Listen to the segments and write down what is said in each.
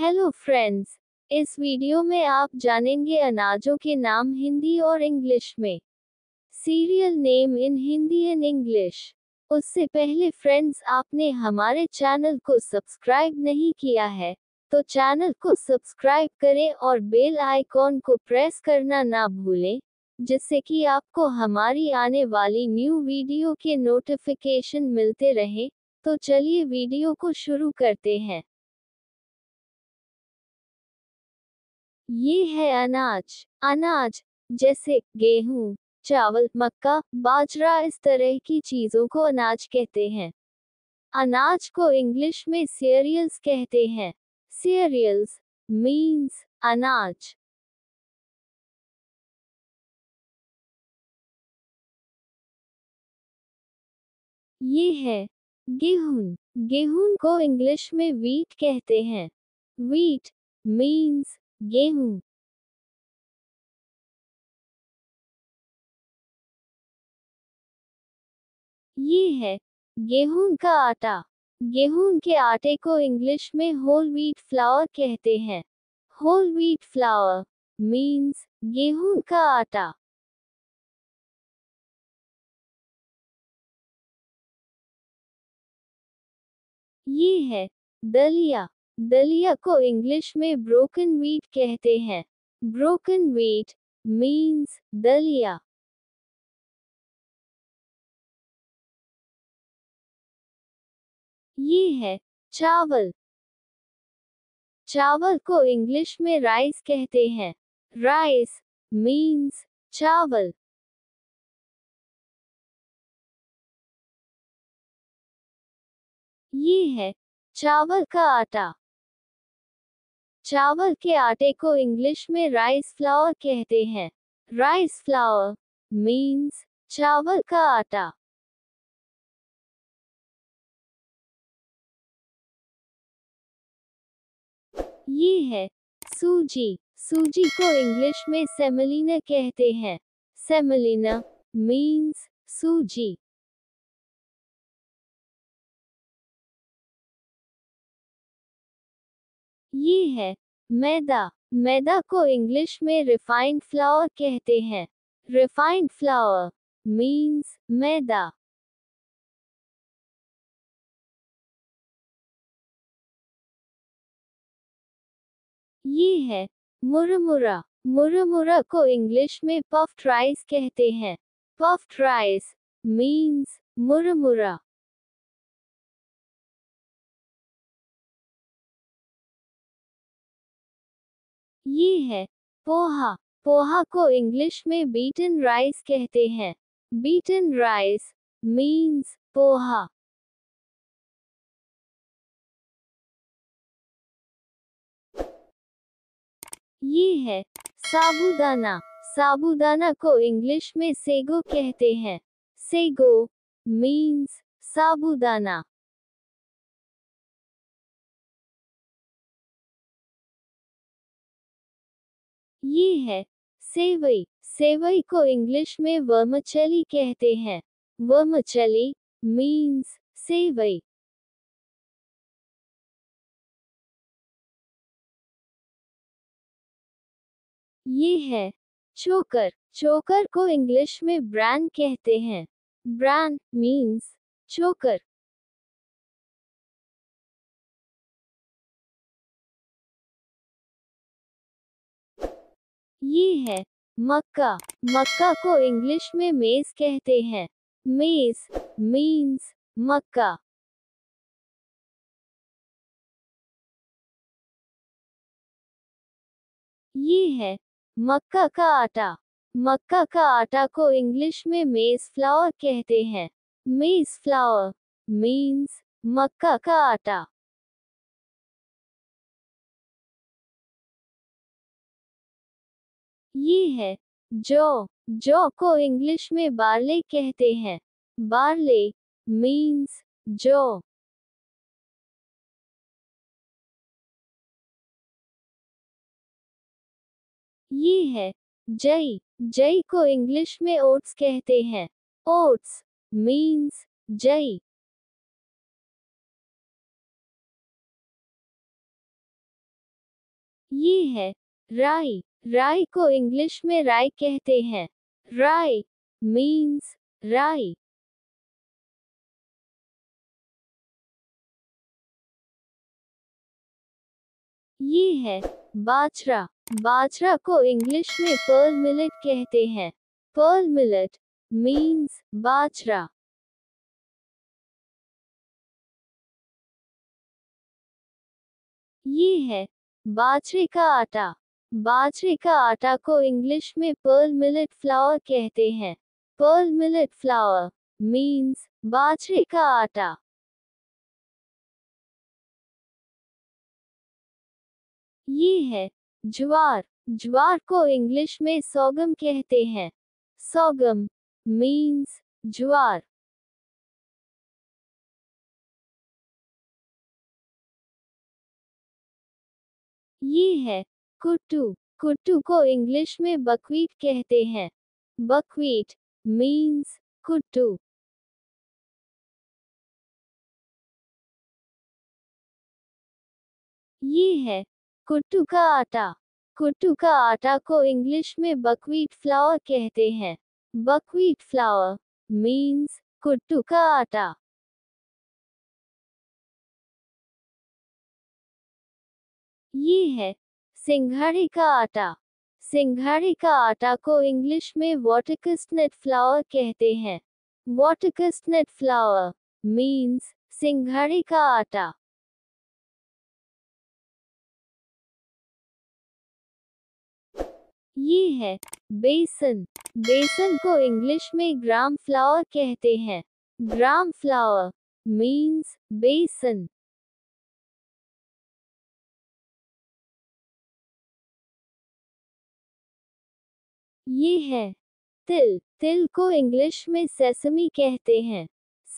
hello friends इस video में आप जानेंगे अनाजों के नाम हिंदी और इंग्लिश में serial name in Hindi and English उससे पहले फ्रेंड्स आपने हमारे चैनल को सब्सक्राइब नहीं किया है तो चैनल को सब्सक्राइब करें और बेल आइकॉन को प्रेस करना ना भूलें जिससे कि आपको हमारी आने वाली न्यू वीडियो के नोटिफिकेशन मिलते रहें तो चलिए वीडियो को शुरू करते हैं ये है अनाज अनाज जैसे गेहूं चावल मक्का बाजरा इस तरह की चीजों को अनाज कहते हैं अनाज को इंग्लिश में सीरियल्स कहते हैं सीरियल्स मीन्स अनाज ये है गेहूं गेहूं को इंग्लिश में वीट कहते हैं वीट मीन्स गेहूं ये है गेहूं का आटा गेहूं के आटे को इंग्लिश में होल व्हीट फ्लावर कहते हैं होल व्हीट फ्लावर मीन्स गेहूं का आटा ये है दलिया दलिया को इंग्लिश में ब्रोकन वीट कहते हैं ब्रोकन वीट मीन्स दलिया ये है चावल चावल को इंग्लिश में राइस कहते हैं राइस मीन्स चावल ये है चावल का आटा चावल के आटे को इंग्लिश में राइस फ्लावर कहते हैं राइस फ्लावर मीन्स चावल का आटा ये है सूजी सूजी को इंग्लिश में सेमलिना कहते हैं सेमलिना मीन्स सूजी ये है मैदा मैदा को इंग्लिश में रिफाइंड फ्लावर कहते हैं रिफाइंड फ्लावर मीन्स मैदा ये है मुरमुरा मुरमुरा को इंग्लिश में पफ्ड राइस कहते हैं पफ्ड राइस मीन्स मुरमुरा ये है पोहा पोहा को इंग्लिश में बीटन राइस कहते हैं बीटन राइस मीन्स पोहा ये है साबुदाना साबुदाना को इंग्लिश में सेगो कहते हैं सेगो मीन्स साबुदाना ये है सेवई सेवई को इंग्लिश में वर्मचली कहते हैं वर्मचली मीन्स सेवई ये है चोकर चोकर को इंग्लिश में ब्रांड कहते हैं ब्रांड मीन्स चोकर ये है मक्का मक्का को इंग्लिश में मेज कहते हैं मेज मीन्स मक्का ये है मक्का का आटा मक्का का आटा को इंग्लिश में मेज फ्लावर कहते हैं मेज फ्लावर मीन्स मक्का का आटा ये है जो जो को इंग्लिश में बार्ले कहते हैं बार्ले मीन्स जो ये है जई जई को इंग्लिश में ओट्स कहते हैं ओट्स मीन्स जई ये है राई राय को इंग्लिश में राय कहते हैं राय मीन्स राय ये है बाजरा बाजरा को इंग्लिश में पर्ल मिलेट कहते हैं पर्ल मिलेट मीन्स बाजरा ये है बाजरे का आटा बाजरे का आटा को इंग्लिश में पर्ल मिलेट फ्लावर कहते हैं पर्ल मिलेट फ्लावर मीन्स बाजरे का आटा ये है ज्वार ज्वार को इंग्लिश में सौगम कहते हैं सौगम मीन्स ज्वार ये है कुट्टू कुट्टू को इंग्लिश में बकवीट कहते हैं बकवीट मीन्स कुट्टू ये है कुट्टू का आटा कुट्टू का आटा को इंग्लिश में बकवीट फ्लावर कहते हैं बकवीट फ्लावर मीन्स कुट्टू का आटा ये है सिंघाड़ी का आटा सिंघाड़ी का आटा को इंग्लिश में वॉटरकस्टनट फ्लावर कहते हैं वॉटरकस्टनट फ्लावर मीन्स सिंघाड़ी का आटा ये है बेसन बेसन को इंग्लिश में ग्राम फ्लावर कहते हैं ग्राम फ्लावर मीन्स बेसन ये है तिल तिल को इंग्लिश में सेसमी कहते हैं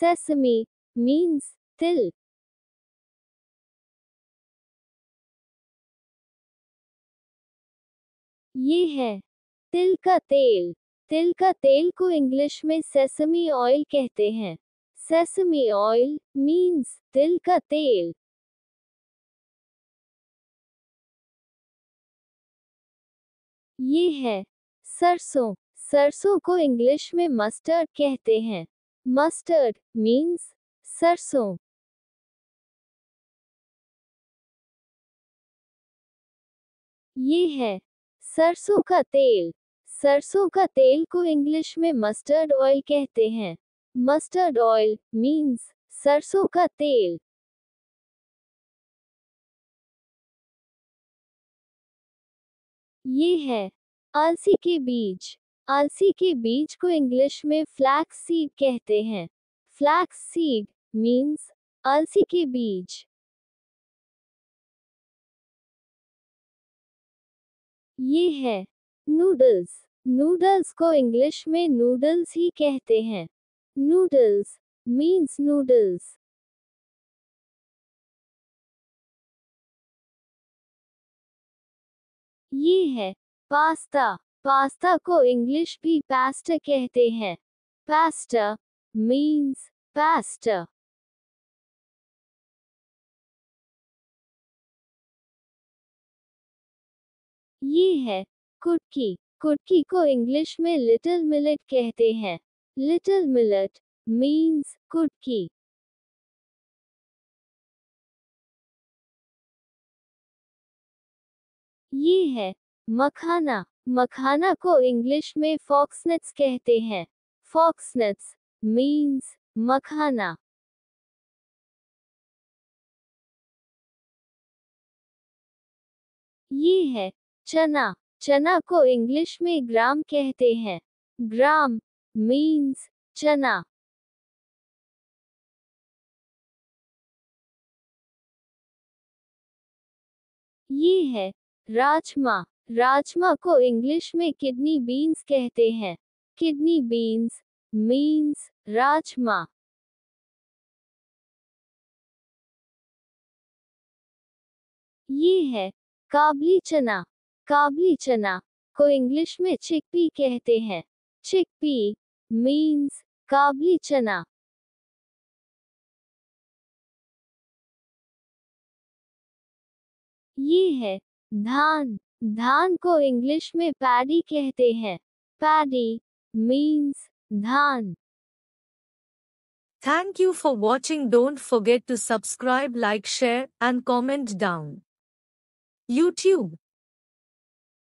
सेसमी मीन्स तिल ये है तिल का तेल तिल का तेल को इंग्लिश में सेसमी ऑयल कहते हैं सेसमी ऑयल मीन्स तिल का तेल ये है सरसों सरसों को इंग्लिश में मस्टर्ड कहते हैं मस्टर्ड मीन्स सरसों ये है सरसों का तेल सरसों का तेल को इंग्लिश में मस्टर्ड ऑयल कहते हैं मस्टर्ड ऑयल मीन्स सरसों का तेल ये है अलसी के बीज अलसी के बीज को इंग्लिश में फ्लैक्स सीड कहते हैं फ्लैक्स सीड मीन्स अलसी के बीज ये है नूडल्स नूडल्स को इंग्लिश में नूडल्स ही कहते हैं नूडल्स मीन्स नूडल्स ये है पास्ता पास्ता को इंग्लिश भी पास्ट कहते हैं पास्ता मीन्स पास्ट ये है कुटकी कुटकी को इंग्लिश में लिटिल मिलेट कहते हैं लिटिल मिलेट मीन्स कुटकी ये है मखाना मखाना को इंग्लिश में फॉक्सनेट्स कहते हैं फॉक्सनेट्स मीन्स मखाना ये है चना चना को इंग्लिश में ग्राम कहते हैं ग्राम मीन्स चना ये है राजमा राजमा को इंग्लिश में किडनी बीन्स कहते हैं किडनी बीन्स मीन्स राजमा ये है काबली चना काबली चना को इंग्लिश में चिकपी कहते हैं चिकपी मीन्स काबली चना ये है धान धान को इंग्लिश में पैडी कहते हैं पैडी मीन्स धान thank you for watching don't forget to subscribe like share and comment down YouTube